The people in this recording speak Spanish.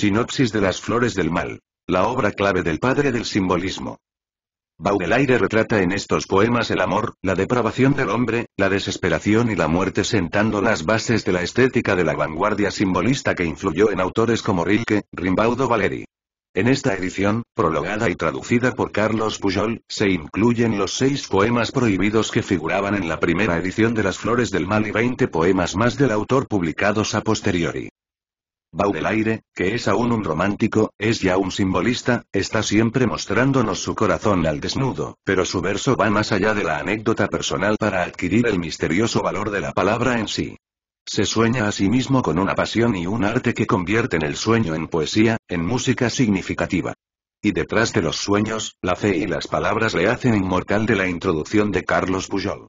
Sinopsis de las flores del mal. La obra clave del padre del simbolismo. Baudelaire retrata en estos poemas el amor, la depravación del hombre, la desesperación y la muerte sentando las bases de la estética de la vanguardia simbolista que influyó en autores como Rilke, Rimbaud o En esta edición, prologada y traducida por Carlos Pujol, se incluyen los seis poemas prohibidos que figuraban en la primera edición de Las Flores del Mal y 20 poemas más del autor publicados a posteriori. Baudelaire, que es aún un romántico, es ya un simbolista, está siempre mostrándonos su corazón al desnudo, pero su verso va más allá de la anécdota personal para adquirir el misterioso valor de la palabra en sí. Se sueña a sí mismo con una pasión y un arte que convierten el sueño en poesía, en música significativa. Y detrás de los sueños, la fe y las palabras le hacen inmortal de la introducción de Carlos Pujol.